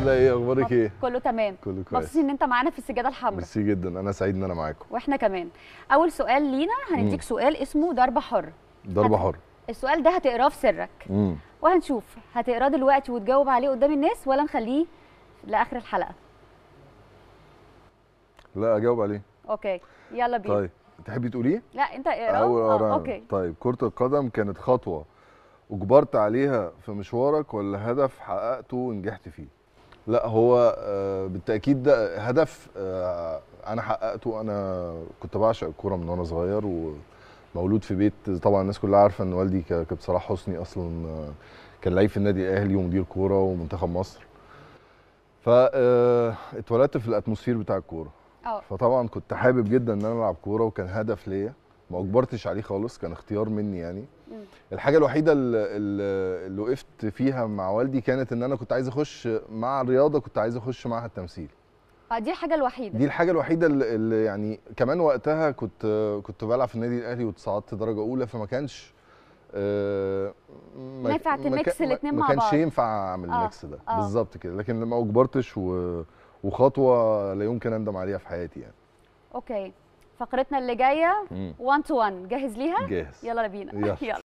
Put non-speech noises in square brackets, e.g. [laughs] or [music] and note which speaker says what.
Speaker 1: عامله ايه اخبارك ايه كله تمام كله كويس مبسوطين ان انت معانا في السجاده الحمراء ميرسي
Speaker 2: جدا انا سعيد ان انا معاكم
Speaker 1: واحنا كمان اول سؤال لينا هنديك سؤال اسمه ضربه حره ضربه حره السؤال ده هتقراه في سرك مم. وهنشوف هتقراه دلوقتي وتجاوب عليه قدام الناس ولا نخليه لاخر الحلقه
Speaker 2: لا اجاوب عليه
Speaker 1: اوكي يلا بينا طيب تحبي تقوليه لا انت اقراه آه. اوكي
Speaker 2: طيب كره القدم كانت خطوه اجبرت عليها في مشوارك ولا هدف حققته ونجحت فيه لا هو آه، بالتاكيد ده هدف آه، انا حققته انا كنت بعشق الكوره من وانا صغير ومولود في بيت طبعا الناس كلها عارفه ان والدي كابتن صلاح حسني اصلا آه، كان لعيب في النادي الاهلي ومدير كوره ومنتخب مصر فاتولدت في الاتموسفير بتاع الكوره فطبعا كنت حابب جدا ان انا العب كوره وكان هدف ليا ما اجبرتش عليه خالص كان اختيار مني يعني الحاجه الوحيده اللي وقفت فيها مع والدي كانت ان انا كنت عايز اخش مع الرياضه كنت عايز اخش معها التمثيل
Speaker 1: آه، دي الحاجه الوحيده دي الحاجه
Speaker 2: الوحيده اللي يعني كمان وقتها كنت كنت بلعب في النادي الاهلي وتصعدت درجه اولى فما كانش آه ما نفع تميكس الاثنين مع بعض ما كانش ينفع اعمل آه، الميكس ده آه. بالظبط كده لكن لما كبرتش وخطوه لا يمكن اندم عليها في حياتي يعني
Speaker 1: اوكي فقرتنا اللي جايه 1 تو 1 جاهز ليها جاهز يلا بينا يلا [laughs]